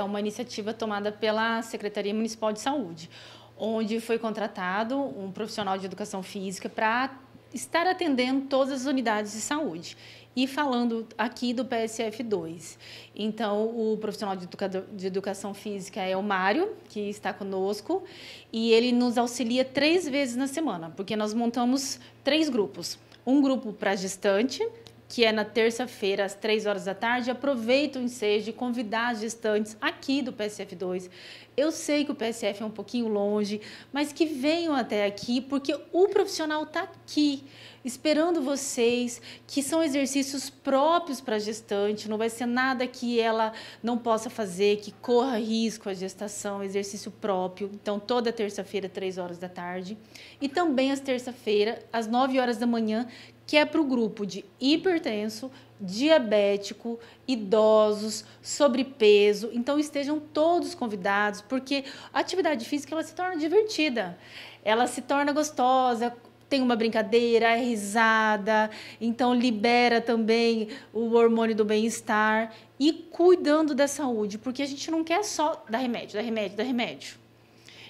É uma iniciativa tomada pela Secretaria Municipal de Saúde, onde foi contratado um profissional de educação física para estar atendendo todas as unidades de saúde. E falando aqui do PSF2. Então, o profissional de, de educação física é o Mário, que está conosco, e ele nos auxilia três vezes na semana, porque nós montamos três grupos. Um grupo para gestante, que é na terça-feira, às três horas da tarde. aproveito o ensejo de convidar as gestantes aqui do PSF2. Eu sei que o PSF é um pouquinho longe, mas que venham até aqui, porque o profissional está aqui esperando vocês, que são exercícios próprios para a gestante, não vai ser nada que ela não possa fazer, que corra risco a gestação, exercício próprio. Então, toda terça-feira, três horas da tarde. E também às terça-feira, às nove horas da manhã, que é para o grupo de hipertenso, diabético, idosos, sobrepeso. Então estejam todos convidados, porque a atividade física ela se torna divertida, ela se torna gostosa, tem uma brincadeira, é risada, então libera também o hormônio do bem-estar e cuidando da saúde, porque a gente não quer só dar remédio, dar remédio, dar remédio.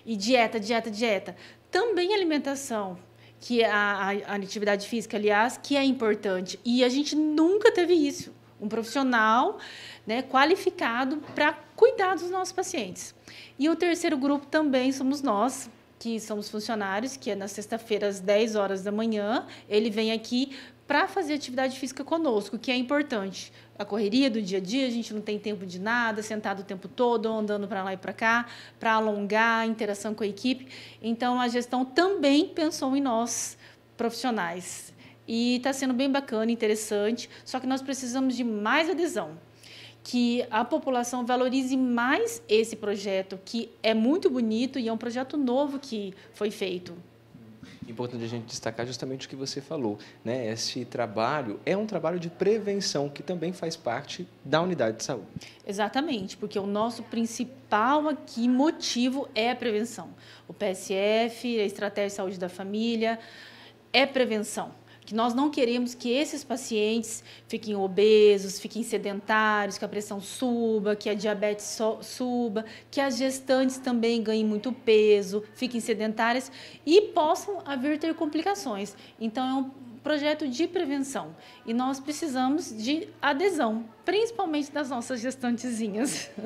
E dieta, dieta, dieta. Também alimentação que a, a, atividade física, aliás, que é importante. E a gente nunca teve isso. Um profissional né, qualificado para cuidar dos nossos pacientes. E o terceiro grupo também somos nós, que somos funcionários, que é na sexta-feira às 10 horas da manhã. Ele vem aqui para fazer atividade física conosco, que é importante. A correria do dia a dia, a gente não tem tempo de nada, sentado o tempo todo, andando para lá e para cá, para alongar a interação com a equipe. Então, a gestão também pensou em nós, profissionais. E está sendo bem bacana, interessante, só que nós precisamos de mais adesão. Que a população valorize mais esse projeto, que é muito bonito e é um projeto novo que foi feito. Importante a gente destacar justamente o que você falou, né? Esse trabalho é um trabalho de prevenção que também faz parte da unidade de saúde. Exatamente, porque o nosso principal aqui motivo é a prevenção. O PSF, a estratégia de saúde da família, é prevenção que nós não queremos que esses pacientes fiquem obesos, fiquem sedentários, que a pressão suba, que a diabetes suba, que as gestantes também ganhem muito peso, fiquem sedentárias e possam haver ter complicações. Então é um projeto de prevenção e nós precisamos de adesão, principalmente das nossas gestantezinhas.